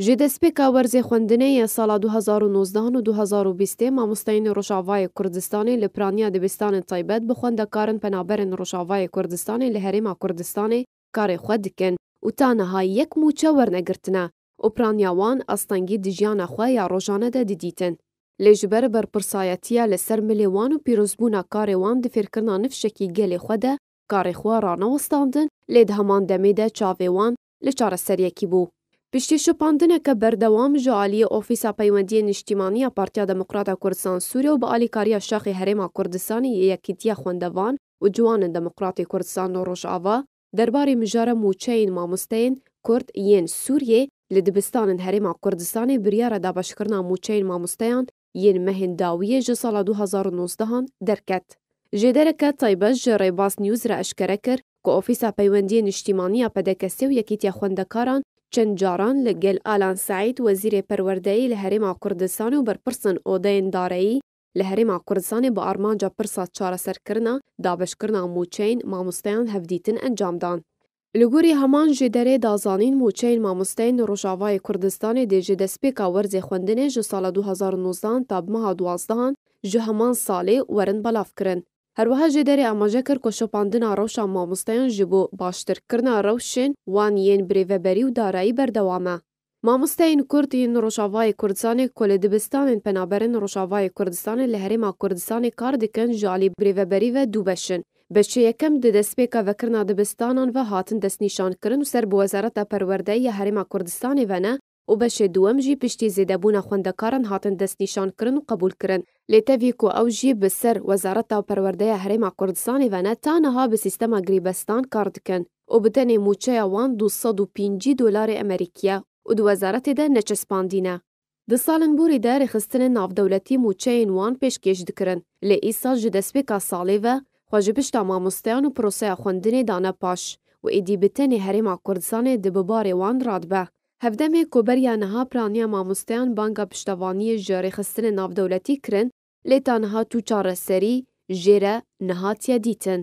Jidespêka werzê xwendinê ya sala 2019 û 2020 mamosteyên Rojavayê Kurdistanê li piraniya dibistanên taybet bi xwendekarên penaberên Rojavayê Kurdistanê li herêma Kurdistanê karê xwe dikin û ta niha yek mûçe wernegirtine û piraniya wan astengî di jiyana xwe ya rojane de didîtin. Lê ji ber berpirsayetiya li ser milê wan û pîrozbûna karê wan di fêrkirina nifşekî gelê xwe de karê xwe ranawistandin lê di heman demê de çavê wan li çareseriyekî bû. پشتێشەپاندنە که بردوام جعالی اوفیس پیوندی نشتیمانی پارتیا دەموکراتە کردستان سووریا و بە ئالیکاریە شاخی هەرێما کوردستانی یەکیتیە خوندوان و جوان دەموکراتی کردستان و روش آوا ڕۆژاوا دەربارەی مژارە موچەین مامۆستەین کورد یەن سووریێ لە دبستانن هەرێما کوردستانی بریارە دابشکردنا موچەین مامۆستەیان یەن مەهنداویە ژە ساڵە 2009 دەرکەت. ژێدەرەکە تایبەش ژە نیوز را اشکره کرد که اوفیس پیوندی نشتیمانی پدکسی و یەکیتیە خوێندەکاران چەند جاران لە گەل ئالان سعید وەزیرێ پەروەردەیی لە هەرێما کوردستان و بەرپرسن ئۆدەین دارایی لە هەرێما کوردستانی بە ئارمانجا پرسا چارەسەرکردنا دابشکردنا موچەین مامۆستایان هەفدیتن ئەنجامدان. لەگوری هەمان ژێ دەرێ دازانین موچەین مامۆستین ڕۆژاوای کوردستانی دێژێ دەستپێکا وەرزێ خوندنێ ژە ساڵە 2009 تا بمەها دوازدەان ژە هەمان ساڵێ وەرن بەلافکردن. هەروەها ژێ دەری ئاماژەکرد کۆشەپاندنا ڕەوشان مامۆستایان ژ بۆ باشترکردنا ڕەوشێن وان یەن برێڤەبەری و دارایی بەردەوامە. مامۆستایین کوردین ڕۆژاوای کوردستانی کۆلە دبستانین پەنابەرن ڕۆژاوای کوردستانی لە هەرێما کوردستانی کار دکەن ژالی برێڤەبەری و دووبەشن. بەچێ یەکەم دەدەستپێکە بەکردنا دبستانان و هاتن دەستنیشانکردن و سەر بۆ وەزارەتە پەروەەردەی یە هەرێما کوردستانی وەنە و بەشێ دووەم ژی پشتی زێدەبوونە خوندەکارن هاتن دەستنیشان کرن و قبول کرن لێتەوی کو ئەو ژی بەسەر وەزارەتە و پەروەردەیە هەرێما کوردستانی وەنە تانەها بە سیستەما گریبەستان کار دکەن و بتەنێ موچەیە وان 250 دلاری ئەمریکیە و دووەزارەتێدا نەچەسپاندینە د سالن بوري داري خستن نافدولتي موچين وان پيشکش دکرن ل ايسا جدسبي کا ساليوه خوجبشتا ماموستيان و پروسه خوندني دانه پاش و ايدي بتني هريما كردستان د بباري وان رادبه Hevdemê koberiya niha praniya mamosteyan banga piştevaniyê ji rêxistinê navdewletî kirin lê tanha tû çareserî, jêre nihatiye dîtin.